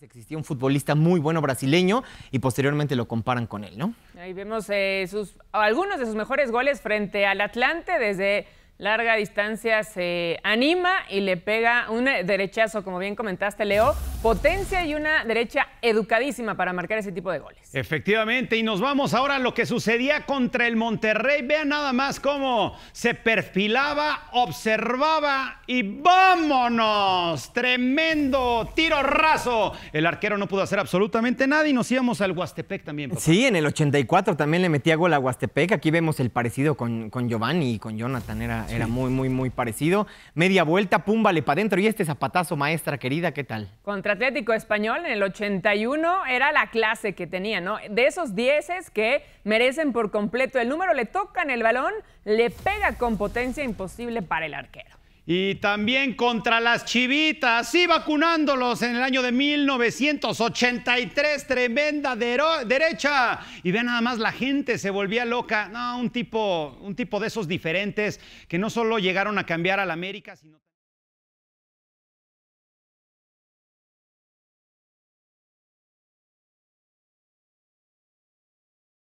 Existía un futbolista muy bueno brasileño y posteriormente lo comparan con él, ¿no? Ahí vemos eh, algunos de sus mejores goles frente al Atlante desde larga distancia se anima y le pega un derechazo, como bien comentaste, Leo. Potencia y una derecha educadísima para marcar ese tipo de goles. Efectivamente, y nos vamos ahora a lo que sucedía contra el Monterrey. Vean nada más cómo se perfilaba, observaba y vámonos. Tremendo tiro raso. El arquero no pudo hacer absolutamente nada y nos íbamos al Huastepec también. Sí, en el 84 también le metía gol a Huastepec. Aquí vemos el parecido con, con Giovanni y con Jonathan. Era, era muy, muy, muy parecido. Media vuelta, púmbale para adentro. Y este zapatazo, maestra querida, ¿qué tal? Contra Atlético Español en el 81 era la clase que tenía, ¿no? De esos dieces que merecen por completo el número, le tocan el balón, le pega con potencia imposible para el arquero. Y también contra las chivitas, sí, vacunándolos en el año de 1983, tremenda derecha. Y vean nada más, la gente se volvía loca. No, un tipo, un tipo de esos diferentes que no solo llegaron a cambiar la América, sino